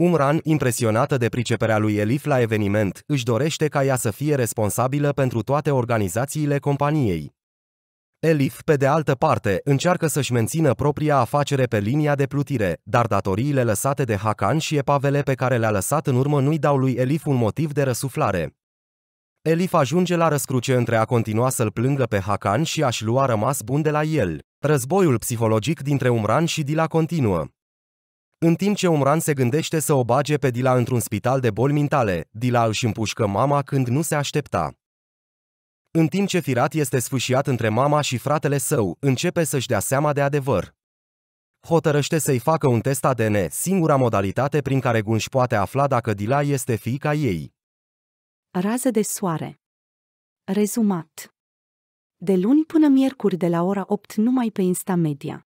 Umran, impresionată de priceperea lui Elif la eveniment, își dorește ca ea să fie responsabilă pentru toate organizațiile companiei. Elif, pe de altă parte, încearcă să-și mențină propria afacere pe linia de plutire, dar datoriile lăsate de Hakan și epavele pe care le-a lăsat în urmă nu-i dau lui Elif un motiv de răsuflare. Elif ajunge la răscruce între a continua să-l plângă pe Hakan și a-și lua rămas bun de la el. Războiul psihologic dintre Umran și Dila continuă. În timp ce Omran se gândește să o bage pe Dila într-un spital de boli mintale, Dila își împușcă mama când nu se aștepta. În timp ce Firat este sfâșiat între mama și fratele său, începe să-și dea seama de adevăr. Hotărăște să-i facă un test ADN, singura modalitate prin care Gunș poate afla dacă Dila este fiica ei. Rază de soare Rezumat De luni până miercuri de la ora 8 numai pe Insta Media.